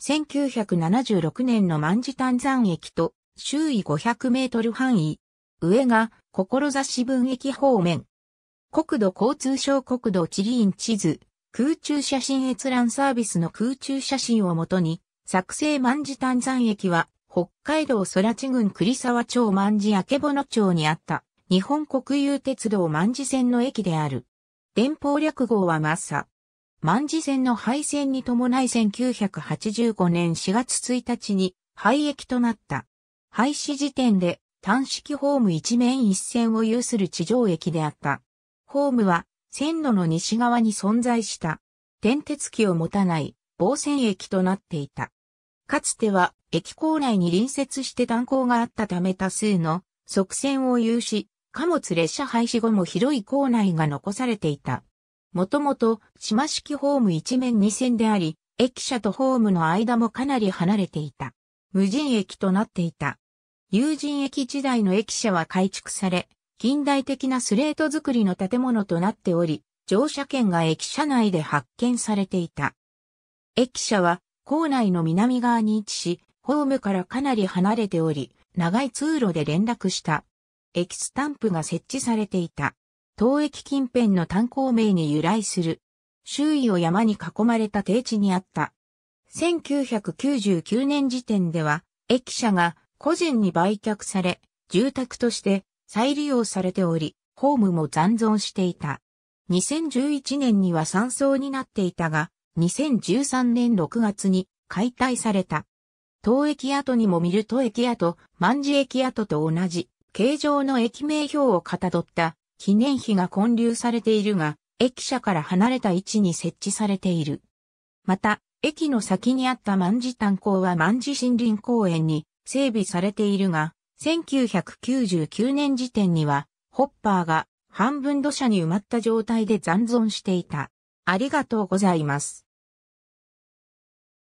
1976年の万事丹山駅と周囲500メートル範囲。上が、志分駅方面。国土交通省国土地理院地図、空中写真閲覧サービスの空中写真をもとに、作成万事丹山駅は、北海道空地郡栗沢町万事の町にあった、日本国有鉄道万事線の駅である。電報略号はマッサ。万事戦の敗戦に伴い1985年4月1日に廃駅となった。廃止時点で単式ホーム一面一線を有する地上駅であった。ホームは線路の西側に存在した。電鉄機を持たない防線駅となっていた。かつては駅構内に隣接して断交があったため多数の側線を有し、貨物列車廃止後も広い構内が残されていた。もともと島式ホーム一面二線であり、駅舎とホームの間もかなり離れていた。無人駅となっていた。有人駅時代の駅舎は改築され、近代的なスレート作りの建物となっており、乗車券が駅舎内で発見されていた。駅舎は校内の南側に位置し、ホームからかなり離れており、長い通路で連絡した。駅スタンプが設置されていた。東駅近辺の炭鉱名に由来する。周囲を山に囲まれた低地にあった。1999年時点では、駅舎が個人に売却され、住宅として再利用されており、ホームも残存していた。2011年には山荘になっていたが、2013年6月に解体された。東駅跡にも見ると駅跡、万事駅跡と同じ、形状の駅名表をかたどった記念碑が建立されているが、駅舎から離れた位置に設置されている。また、駅の先にあった万事炭鉱は万事森林公園に整備されているが、1999年時点には、ホッパーが半分土砂に埋まった状態で残存していた。ありがとうございます。